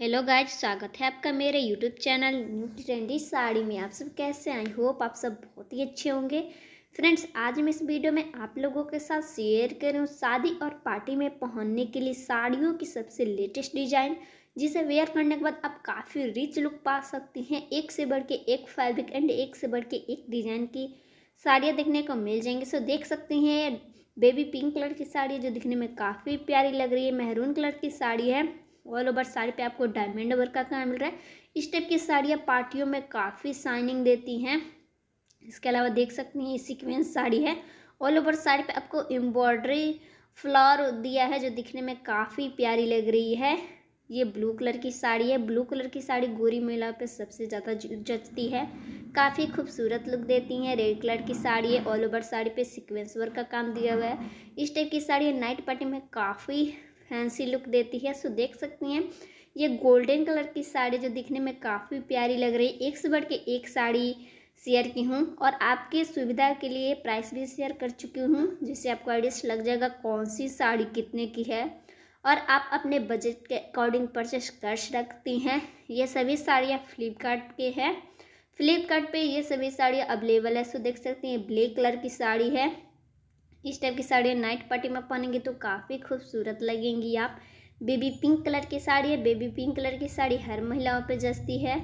hello guys स्वागत है आपका मेरे YouTube channel new trendy sari में आप सब कैसे आई होप आप सब बहुत ही अच्छे होंगे फ्रेंड्स आज मैं इस वीडियो में आप लोगों के साथ शेयर कर रही हूँ शादी और पार्टी में पहनने के लिए साड़ियों की सबसे लेटेस्ट डिजाइन जिसे वेयर करने के बाद आप काफ़ी रिच लुक पा सकती हैं एक से बढ़ के एक फैब्रिक एंड एक से बढ़ के एक डिज़ाइन की साड़ियाँ देखने को मिल जाएंगी सो देख सकती हैं बेबी पिंक कलर की साड़ी जो दिखने में काफ़ी प्यारी लग रही है मेहरून कलर की साड़ी है ऑल ओवर साड़ी पे आपको डायमंड वर्क का काम मिल रहा है इस टाइप की साड़ियाँ पार्टियों में काफ़ी शाइनिंग देती हैं इसके अलावा देख सकते हैं ये साड़ी है ऑल ओवर साड़ी पे आपको एम्ब्रॉयडरी फ्लावर दिया है जो दिखने में काफ़ी प्यारी लग रही है ये ब्लू कलर की साड़ी है ब्लू कलर की साड़ी गोरी मेला पे सबसे ज़्यादा जचती है काफ़ी खूबसूरत लुक देती हैं रेड कलर की साड़ी है ऑल ओवर साड़ी पे सीक्वेंस वर्क का काम दिया हुआ है इस टाइप की साड़ी नाइट पार्टी में काफ़ी फैंसी लुक देती है सो देख सकती हैं ये गोल्डन कलर की साड़ी जो दिखने में काफ़ी प्यारी लग रही है एक से बढ़ के एक साड़ी शेयर की हूँ और आपके सुविधा के लिए प्राइस भी शेयर कर चुकी हूँ जिससे आपको आइडियस लग जाएगा कौन सी साड़ी कितने की है और आप अपने बजट के अकॉर्डिंग परचेस कर सकती हैं ये सभी साड़ियाँ फ्लिपकार्ट के हैं फ्लिपकार्ट पे ये सभी साड़ियाँ अवेलेबल है सो देख सकती हैं ब्लैक कलर की साड़ी है इस टाइप की साड़ियाँ नाइट पार्टी में पहनेंगी तो काफ़ी खूबसूरत लगेंगी आप बेबी पिंक कलर की साड़ी है बेबी पिंक कलर की साड़ी हर महिलाओं पे जस्ती है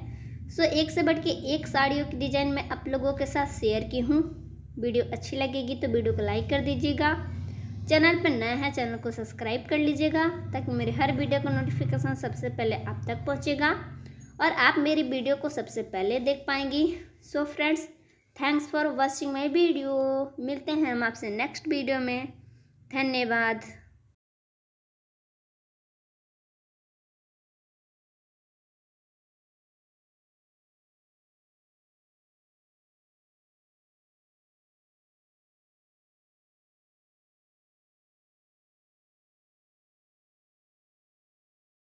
सो एक से बढ़ के एक साड़ियों की डिज़ाइन मैं आप लोगों के साथ शेयर की हूँ वीडियो अच्छी लगेगी तो वीडियो को लाइक कर दीजिएगा चैनल पर नया है चैनल को सब्सक्राइब कर लीजिएगा ताकि मेरे हर वीडियो का नोटिफिकेशन सबसे पहले आप तक पहुँचेगा और आप मेरी वीडियो को सबसे पहले देख पाएंगी so so friends thanks for watching my video मिलते हैं हम आपसे नेक्स्ट वीडियो में धन्यवाद